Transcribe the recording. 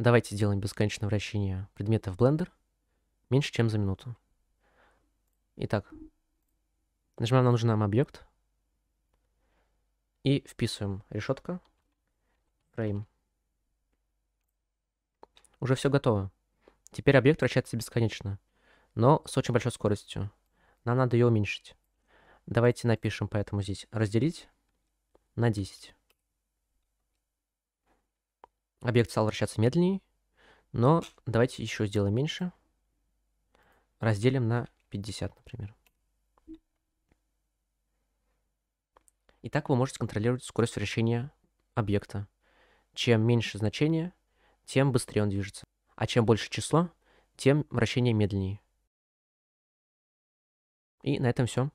Давайте сделаем бесконечное вращение предмета в блендер меньше, чем за минуту. Итак, нажимаем на нужный нам объект и вписываем решетка frame. Уже все готово. Теперь объект вращается бесконечно, но с очень большой скоростью. Нам надо ее уменьшить. Давайте напишем поэтому здесь разделить на 10. Объект стал вращаться медленнее, но давайте еще сделаем меньше. Разделим на 50, например. И так вы можете контролировать скорость вращения объекта. Чем меньше значение, тем быстрее он движется. А чем больше число, тем вращение медленнее. И на этом все.